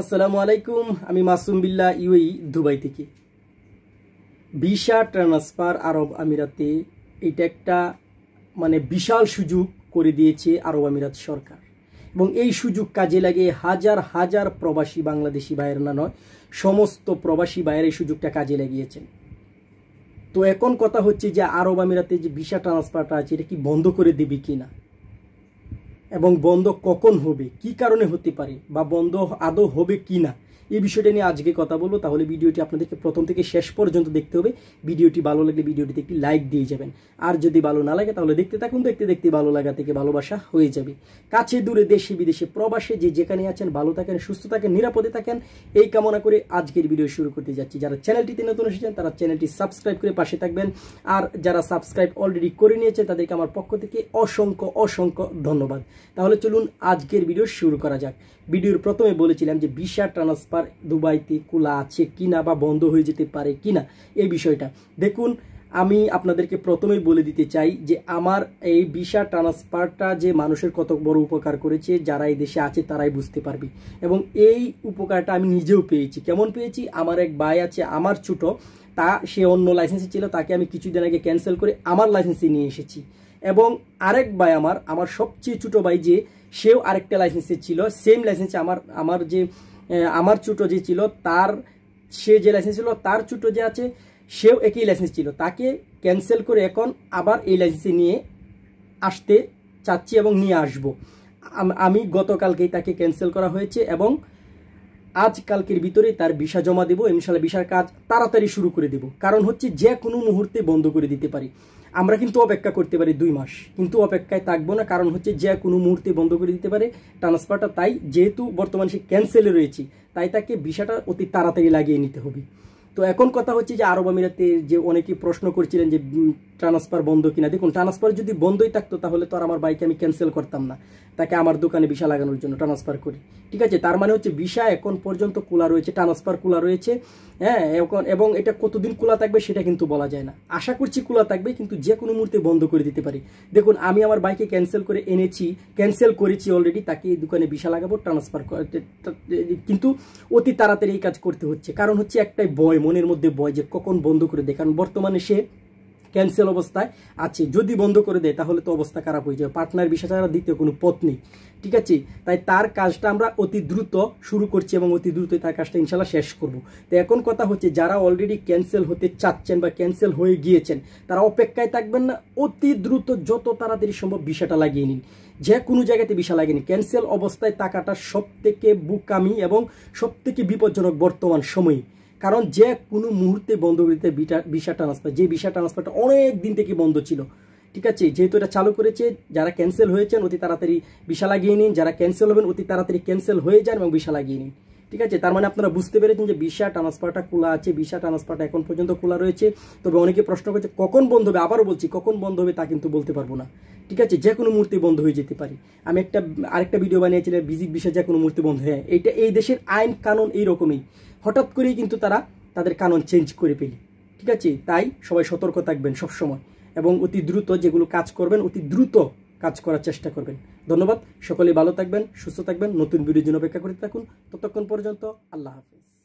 আসসালামু আলাইকুম আমি মাসুম বিল্লা ইউই দুবাই থেকে ভিসা ট্রান্সফার আরব আমিরাতে এটা একটা মানে বিশাল সুযোগ করে দিয়েছে আরব আমিরাত সরকার এবং এই সুযোগ কাজে লাগে হাজার হাজার প্রবাসী বাংলাদেশি বাইরের না নয় সমস্ত প্রবাসী বাইরে এই সুযোগটা কাজে লাগিয়েছেন তো এখন কথা হচ্ছে যে আরব আমিরাতে যে ভিসা ট্রান্সফারটা আছে এটা কি বন্ধ করে দেবে কি না এবং বন্ধ কখন হবে কি কারণে হতে পারে বা বন্ধ আদৌ হবে কি না এই বিষয়টা নিয়ে আজকে কথা বলবো তাহলে ভিডিওটি আপনাদেরকে প্রথম থেকে শেষ পর্যন্ত দেখতে হবে ভিডিওটি ভালো লাগলে ভিডিওটিতে একটি লাইক দিয়ে যাবেন আর যদি ভালো না লাগে তাহলে দেখতে থাকুন দেখতে দেখতে ভালো লাগা থেকে ভালোবাসা হয়ে যাবে কাছে দূরে দেশে বিদেশে প্রবাসে যে যেখানে আছেন ভালো থাকেন সুস্থ থাকেন নিরাপদে থাকেন এই কামনা করে আজকের ভিডিও শুরু করতে যাচ্ছি যারা চ্যানেলটিতে নতুন এসেছেন তারা চ্যানেলটি সাবস্ক্রাইব করে পাশে থাকবেন আর যারা সাবস্ক্রাইব অলরেডি করে নিয়েছে তাদেরকে আমার পক্ষ থেকে অসংখ্য অসংখ্য ধন্যবাদ তাহলে চলুন আজকের ভিডিও শুরু করা যাক ভিডিওর প্রথমে বলেছিলাম যে বিশা ট্রান্সফার ব্যাপার দুবাইতে কুলা আছে কি না বা বন্ধ হয়ে যেতে পারে কি না এই বিষয়টা দেখুন আমি আপনাদেরকে প্রথমেই বলে দিতে চাই যে আমার এই ভিসা ট্রান্সফারটা যে মানুষের কত বড় উপকার করেছে যারা এই দেশে আছে তারাই বুঝতে পারবে এবং এই উপকারটা আমি নিজেও পেয়েছি কেমন পেয়েছি আমার এক ভাই আছে আমার ছোট তা সে অন্য লাইসেন্সে ছিল তাকে আমি কিছুদিন আগে ক্যান্সেল করে আমার লাইসেন্সে নিয়ে এসেছি এবং আরেক ভাই আমার আমার সবচেয়ে ছোটো ভাই যে সেও আরেকটা লাইসেন্সে ছিল সেম লাইসেন্সে আমার আমার যে আমার ছোটো যে ছিল তার সে যে লাইসেন্স ছিল তার ছোটো যে আছে সেও একই লাইসেন্স ছিল তাকে ক্যান্সেল করে এখন আবার এই লাইসেন্সে নিয়ে আসতে চাচ্ছি এবং নিয়ে আসব আমি গতকালকেই তাকে ক্যান্সেল করা হয়েছে এবং আজ কালকের ভিতরে তার ভিসা জমা দেবো ইনশাল্লাহ ভিসার কাজ তাড়াতাড়ি শুরু করে দেব কারণ হচ্ছে যে কোনো মুহূর্তে বন্ধ করে দিতে পারি আমরা কিন্তু অপেক্ষা করতে পারি দুই মাস কিন্তু অপেক্ষায় থাকবো না কারণ হচ্ছে যে কোনো মুহূর্তে বন্ধ করে দিতে পারে ট্রান্সফারটা তাই যেহেতু বর্তমানে সে ক্যান্সেলে রয়েছে তাই তাকে ভিসাটা অতি তাড়াতাড়ি লাগিয়ে নিতে হবে তো এখন কথা হচ্ছে যে আরব আমিরাতে যে অনেকেই প্রশ্ন করছিলেন যে ট্রান্সফার বন্ধ কিনা দেখুন ট্রান্সফার যদি বন্ধই থাকতো তাহলে তো আর আমার বাইকে আমি ক্যান্সেল করতাম না তাকে আমার দোকানে ভিসা লাগানোর জন্য ট্রান্সফার করি ঠিক আছে তার মানে হচ্ছে ভিসা এখন পর্যন্ত খোলা রয়েছে ট্রান্সফার খোলা রয়েছে হ্যাঁ এখন এবং এটা কতদিন খোলা থাকবে সেটা কিন্তু বলা যায় না আশা করছি খোলা থাকবে কিন্তু যে কোনো মুহূর্তে বন্ধ করে দিতে পারি দেখুন আমি আমার বাইকে ক্যান্সেল করে এনেছি ক্যান্সেল করেছি অলরেডি তাকে এই দোকানে ভিসা লাগাবো ট্রান্সফার কিন্তু অতি তাড়াতাড়ি এই কাজ করতে হচ্ছে কারণ হচ্ছে একটাই বয় মনের মধ্যে বয় যে কখন বন্ধ করে দেয় কারণ বর্তমানে সে ক্যান্সেল অবস্থায় আছে যদি বন্ধ করে দেয় তাহলে তো অবস্থা খারাপ হয়ে যাবে পার্টনার বিষয় ছাড়া দ্বিতীয় কোনো পথ নেই ঠিক আছে তাই তার কাজটা আমরা অতি দ্রুত শুরু করছি এবং অতি দ্রুত তার কাজটা ইনশাল্লাহ শেষ করব তো এখন কথা হচ্ছে যারা অলরেডি ক্যান্সেল হতে চাচ্ছেন বা ক্যান্সেল হয়ে গিয়েছেন তারা অপেক্ষায় থাকবেন না অতি দ্রুত যত তাড়াতাড়ি সম্ভব বিষয়টা লাগিয়ে নিন যে কোনো জায়গাতে বিষা লাগেনি ক্যান্সেল অবস্থায় টাকাটা সবথেকে বুকামি এবং সবথেকে বিপজ্জনক বর্তমান সময়ে কারণ যে কোনো মুহূর্তে বন্ধ দিতে ভিসা ট্রান্সফার যে ভিসা ট্রান্সফারটা অনেক দিন থেকে বন্ধ ছিল ঠিক আছে যেহেতু এটা চালু করেছে যারা ক্যান্সেল হয়েছেন অতি তাড়াতাড়ি ভিসা লাগিয়ে নিন যারা ক্যান্সেল হবেন অতি তাড়াতাড়ি ক্যান্সেল হয়ে যান এবং ভিসা লাগিয়ে নিন ঠিক আছে তার মানে আপনারা বুঝতে পেরেছেন যে বিশা ট্রান্সফারটা খোলা আছে বিশা ট্রান্সফারটা এখন পর্যন্ত খোলা রয়েছে তবে অনেকে প্রশ্ন করছে কখন বন্ধ হবে আবারও বলছি কখন বন্ধ হবে তা কিন্তু বলতে পারবো না ঠিক আছে যে কোনো মূর্তি বন্ধ হয়ে যেতে পারে আমি একটা আরেকটা ভিডিও বানিয়েছিলাম ভিজিট বিশা যে কোনো মূর্তি বন্ধ হ্যাঁ এটা এই দেশের আইন কানুন এই রকমই হঠাৎ করেই কিন্তু তারা তাদের কানুন চেঞ্জ করে ফেলি ঠিক আছে তাই সবাই সতর্ক থাকবেন সবসময় এবং অতি দ্রুত যেগুলো কাজ করবেন অতি দ্রুত কাজ করার চেষ্টা করবেন ধন্যবাদ সকলে ভালো থাকবেন সুস্থ থাকবেন নতুন ভিডিও জন্য অপেক্ষা করতে থাকুন ততক্ষণ পর্যন্ত আল্লাহ হাফিজ